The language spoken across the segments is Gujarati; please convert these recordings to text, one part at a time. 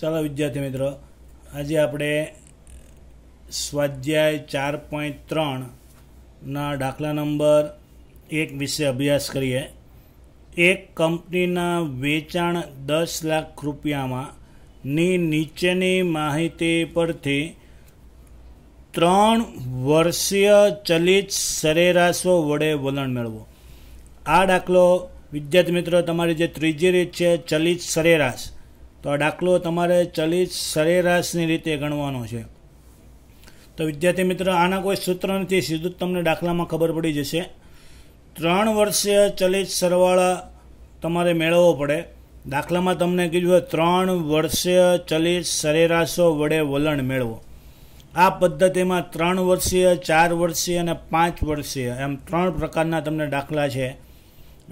ચાલો વિદ્યાર્થી મિત્રો આજે આપણે સ્વાધ્યાય ચાર પોઈન્ટ ત્રણના દાખલા નંબર એક વિશે અભ્યાસ કરીએ એક કંપનીના વેચાણ દસ લાખ રૂપિયામાં ની નીચેની માહિતી પરથી ત્રણ વર્ષીય ચલિત સરેરાશો વડે વલણ મેળવો આ દાખલો વિદ્યાર્થી મિત્રો તમારી જે ત્રીજી રીત છે ચલિત સરેરાશ તો આ દાખલો તમારે ચલિત સરેરાશની રીતે ગણવાનો છે તો વિદ્યાર્થી મિત્ર આના કોઈ સૂત્ર નથી સીધું તમને દાખલામાં ખબર પડી જશે ત્રણ વર્ષીય ચલિત સરવાળા તમારે મેળવવો પડે દાખલામાં તમને કીધું હોય ત્રણ વર્ષીય ચલિત સરેરાશો વડે વલણ મેળવો આ પદ્ધતિમાં ત્રણ વર્ષીય ચાર વર્ષીય અને પાંચ વર્ષીય એમ ત્રણ પ્રકારના તમને દાખલા છે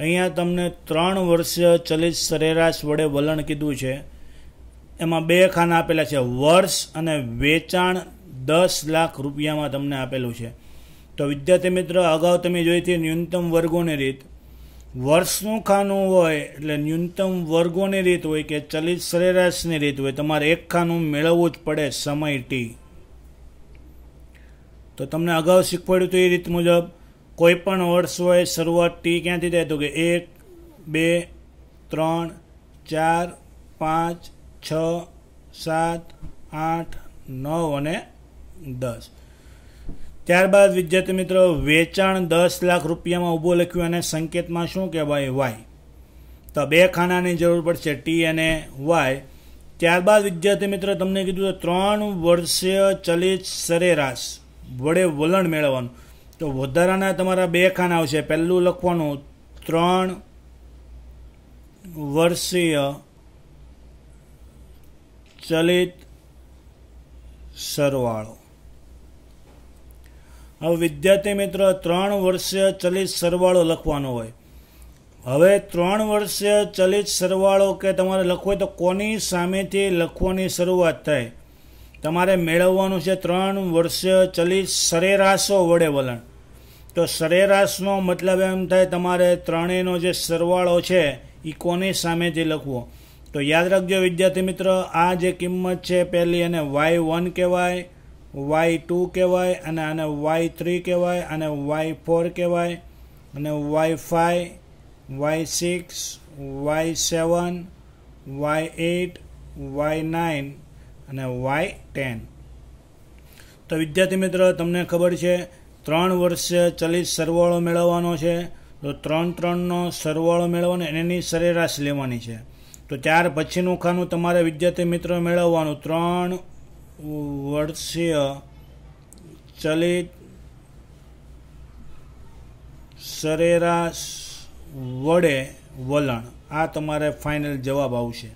અહીંયા તમને ત્રણ વર્ષીય ચલિત સરેરાશ વડે વલણ કીધું છે એમાં બે ખાના આપેલા છે વર્ષ અને વેચાણ દસ લાખ રૂપિયામાં તમને આપેલું છે તો વિદ્યાર્થી મિત્ર અગાઉ તમે જોઈ હતી ન્યૂનતમ વર્ગોની રીત વર્ષનું ખાનું હોય એટલે ન્યૂનતમ વર્ગોની રીત હોય કે ચલિત સરેરાશની રીત હોય તમારે એક ખાનું મેળવવું જ પડે સમય ટી તો તમને અગાઉ શીખવાડ્યું હતું એ રીત મુજબ કોઈ પણ વર્ષ હોય શરૂઆત ટી ક્યાંથી થાય તો કે એક બે ત્રણ ચાર પાંચ છ સાત આઠ નવ અને દસ ત્યારબાદ વિદ્યાર્થી મિત્રો વેચાણ દસ લાખ રૂપિયામાં ઊભું લખ્યું અને સંકેતમાં શું કહેવાય વાય તો બે ખાનાની જરૂર પડશે ટી અને વાય ત્યારબાદ વિદ્યાર્થી મિત્ર તમને કીધું તો ત્રણ વર્ષીય ચલિત સરેરાશ વડે વલણ મેળવવાનું તો વધારાના તમારા બે ખાના આવશે પહેલું લખવાનું ત્રણ વર્ષીય ચલિત સરવાળો હવે વિદ્યાર્થી મિત્ર ત્રણ વર્ષીય ચલિત સરવાળો લખવાનો હોય હવે ત્રણ વર્ષીય ચલિત સરવાળો કે તમારે લખવો હોય તો કોની સામેથી લખવાની શરૂઆત થાય તમારે મેળવવાનું છે ત્રણ વર્ષીય ચલિત સરેરાશો વડે વલણ તો સરેરાશનો મતલબ એમ થાય તમારે ત્રણેયનો જે સરવાળો છે એ કોની સામેથી લખવો તો યાદ રાખજો વિદ્યાર્થી મિત્ર આ જે કિંમત છે પહેલી એને વાય વન કહેવાય વાય ટુ કહેવાય અને આને વાય થ્રી કહેવાય અને વાય ફોર કહેવાય અને Y five Y six Y seven Y eight Y nine અને વાય ટેન તો વિદ્યાર્થી મિત્ર તમને ખબર છે ત્રણ વર્ષે ચલિત સરવાળો મેળવવાનો છે તો ત્રણ ત્રણનો સરવાળો મેળવવાનો એની સરેરાશ લેવાની છે તો ત્યાર પછીનું ખાનું તમારે વિદ્યાર્થી મિત્ર મેળવવાનું ત્રણ વર્ષીય ચલિત સરેરાશ વડે વલણ આ તમારે ફાઇનલ જવાબ આવશે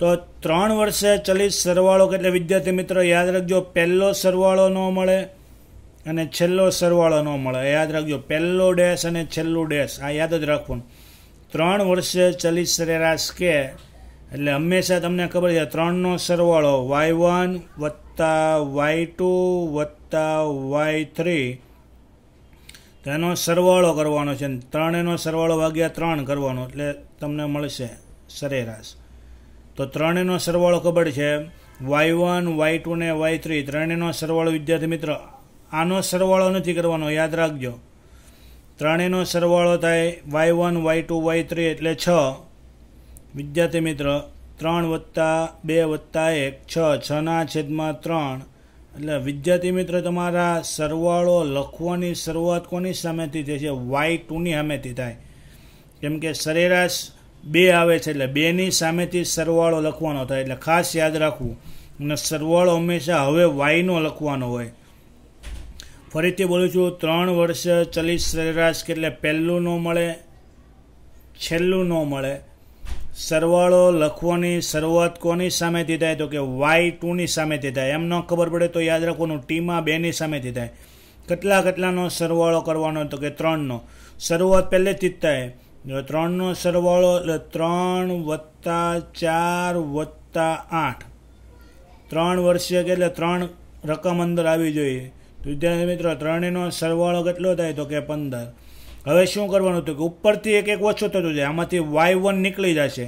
તો ત્રણ વર્ષે ચલિત સરવાળો એટલે વિદ્યાર્થી મિત્રો યાદ રાખજો પહેલો સરવાળો ન મળે અને છેલ્લો સરવાળો ન મળે યાદ રાખજો પહેલો ડેશ અને છેલ્લું ડેશ આ યાદ જ રાખવાનું ત્રણ વર્ષે ચલિત સરેરાશ કે એટલે હંમેશા તમને ખબર છે ત્રણનો સરવાળો વાય વન વત્તા વાય ટુ વત્તા વાય થ્રી તેનો સરવાળો કરવાનો છે ત્રણેનો સરવાળો વાગ્યા ત્રણ કરવાનો એટલે તમને મળશે સરેરાશ તો ત્રણેનો સરવાળો ખબર છે વાય વન વાય ટુ ને વાય થ્રી ત્રણેયનો સરવાળો વિદ્યાર્થી મિત્ર આનો સરવાળો નથી કરવાનો યાદ રાખજો ત્રણેયનો સરવાળો થાય Y one Y two Y three એટલે છ વિદ્યાર્થી મિત્ર ત્રણ વત્તા બે વત્તા એક છ છના છેદમાં ત્રણ એટલે વિદ્યાર્થી મિત્ર તમારા સરવાળો લખવાની શરૂઆત કોની સામેથી થાય છે વાય ટુની સામેથી થાય કેમ કે સરેરાશ બે આવે છે એટલે બેની સામેથી સરવાળો લખવાનો થાય એટલે ખાસ યાદ રાખવું અને સરવાળો હંમેશા હવે વાયનો લખવાનો હોય ફરીથી બોલું છું ત્રણ વર્ષ ચલી સરેરાશ કેટલે પહેલું ન મળે છેલ્લું ન મળે સરવાળો લખવાની શરૂઆત કોની સામેથી થાય તો કે વાય ટુની સામેથી થાય એમ ન ખબર પડે તો યાદ રાખવાનું ટીમાં બેની સામેથી થાય કેટલા કેટલાનો સરવાળો કરવાનો તો કે ત્રણનો શરૂઆત પહેલેથી જ થાય ત્રણનો સરવાળો એટલે ત્રણ વત્તા ચાર વત્તા આઠ ત્રણ વર્ષીય એટલે ત્રણ રકમ અંદર આવી જોઈએ વિદ્યાર્થી મિત્રો ત્રણેયનો સરવાળો કેટલો થાય તો કે પંદર હવે શું કરવાનું હતું કે ઉપરથી એક એક ઓછો થતો જાય આમાંથી વાય વન નીકળી જશે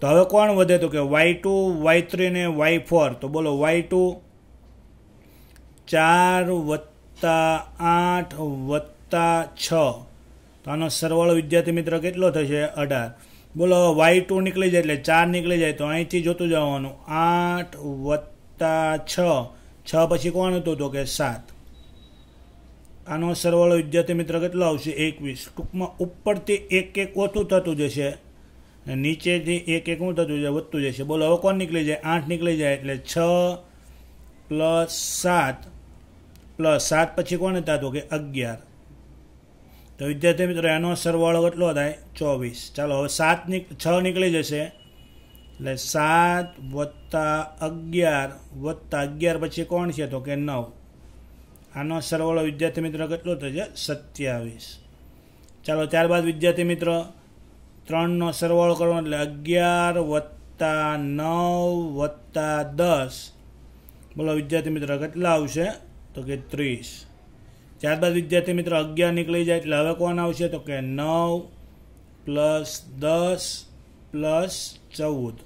તો હવે કોણ વધે તો કે વાય ટુ વાય થ્રી ને વાય ફોર તો બોલો વાય ટુ ચાર વત્તા આઠ વત્તા છ તો આનો સરવાળો વિદ્યાર્થી મિત્ર કેટલો થશે અઢાર બોલો વાય ટુ નીકળી જાય એટલે ચાર નીકળી જાય તો અહીંથી જોતું જવાનું આઠ વત્તા છ છ પછી કોણ હતું તો કે સાત આનો સરવાળો વિદ્યાર્થી મિત્ર કેટલો આવશે એકવીસ ટૂંકમાં ઉપરથી એક એક ઓછું થતું જશે નીચેથી એક એક હું થતું જશે વધતું જશે બોલો હવે કોણ નીકળી જાય આઠ નીકળી જાય એટલે છ પ્લસ સાત પ્લસ સાત પછી કોણ હતા તો કે અગિયાર તો વિદ્યાર્થી મિત્રો એનો સરવાળો કેટલો થાય ચોવીસ ચાલો હવે સાત છ નીકળી જશે એટલે સાત વત્તા અગિયાર વત્તા અગિયાર પછી કોણ છે તો કે નવ આનો સરવાળો વિદ્યાર્થી મિત્રો કેટલો થશે સત્યાવીસ ચાલો ત્યારબાદ વિદ્યાર્થી મિત્રો ત્રણનો સરવાળો કરવો એટલે અગિયાર વત્તા નવ વત્તા દસ બોલો વિદ્યાર્થી મિત્રો કેટલા આવશે તો કે ત્રીસ ત્યારબાદ વિદ્યાર્થી મિત્રો અગિયાર નીકળી જાય એટલે હવે કોણ આવશે તો કે નવ પ્લસ દસ પ્લસ ચૌદ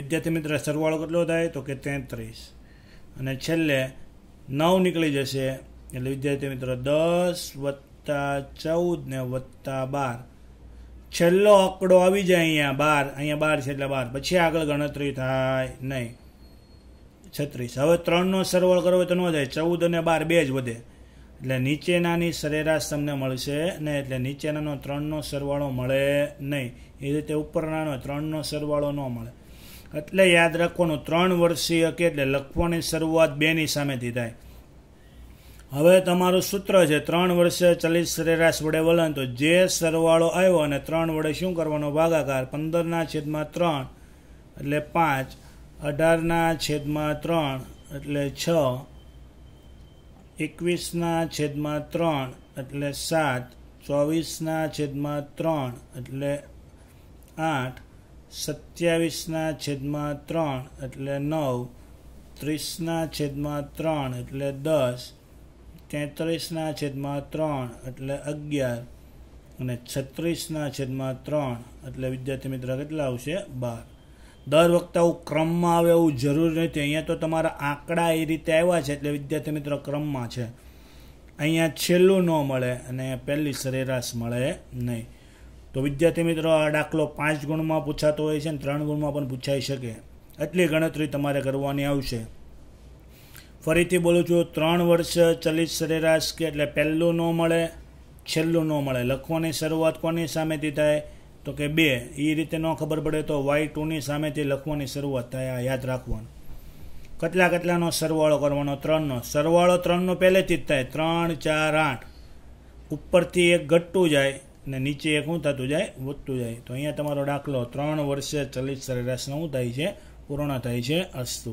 વિદ્યાર્થી મિત્ર સરવાળો કેટલો થાય તો કે તેત્રીસ અને છેલ્લે નવ નીકળી જશે એટલે વિદ્યાર્થી મિત્રો દસ વત્તા ચૌદ ને વત્તા બાર છેલ્લો આંકડો આવી જાય અહીંયા બાર અહીંયા બાર છે એટલે બાર પછી આગળ ગણતરી થાય નહીં છત્રીસ હવે ત્રણનો સરવાળ કરવો તો ન જાય ચૌદ અને બાર બે જ વધે એટલે નીચેનાની સરેરાશ તમને મળશે નહીં એટલે નીચેનાનો ત્રણનો સરવાળો મળે નહીં એ રીતે ઉપરનાનો ત્રણનો સરવાળો ન મળે એટલે યાદ રાખવાનું ત્રણ વર્ષીય કે એટલે લખવાની શરૂઆત બેની સામેથી થાય હવે તમારું સૂત્ર છે ત્રણ વર્ષે ચાલીસ સરેરાશ વડે વલણ તો જે સરવાળો આવ્યો અને ત્રણ વડે શું કરવાનો ભાગાકાર પંદરના છેદમાં ત્રણ એટલે પાંચ અઢારના છેદમાં ત્રણ એટલે છ એકવીસના છેદમાં ત્રણ એટલે સાત ચોવીસના છેદમાં ત્રણ એટલે આઠ સત્યાવીસના છેદમાં ત્રણ એટલે નવ ત્રીસના છેદમાં ત્રણ એટલે દસ તેત્રીસના છેદમાં ત્રણ એટલે અગિયાર અને છત્રીસના છેદમાં ત્રણ એટલે વિદ્યાર્થી મિત્ર કેટલા આવશે બાર દર વખતે આવું ક્રમમાં આવે એવું જરૂરી નથી અહીંયા તો તમારા આંકડા એ રીતે આવ્યા છે એટલે વિદ્યાર્થી મિત્ર ક્રમમાં છે અહીંયા છેલ્લું ન મળે અને પહેલી સરેરાશ મળે નહીં તો વિદ્યાર્થી મિત્રો આ દાખલો પાંચ ગુણમાં પૂછાતો હોય છે ને ત્રણ ગુણમાં પણ પૂછાઈ શકે એટલી ગણતરી તમારે કરવાની આવશે ફરીથી બોલું છું ત્રણ વર્ષ ચલિત સરેરાશ કે એટલે પહેલું ન મળે છેલ્લું ન મળે લખવાની શરૂઆત કોની સામેથી થાય તો કે બે એ રીતે ન ખબર પડે તો વાય ટુની સામેથી લખવાની શરૂઆત થાય આ યાદ રાખવાનું કેટલા કેટલાનો સરવાળો કરવાનો ત્રણનો સરવાળો ત્રણનો પહેલેથી જ થાય ત્રણ ચાર આઠ ઉપરથી એક ઘટતું જાય અને નીચે એક શું થતું જાય વધતું જાય તો અહીંયા તમારો દાખલો ત્રણ વર્ષે ચલિત સરેરાશનો શું થાય છે પૂર્ણ થાય છે અસ્તુ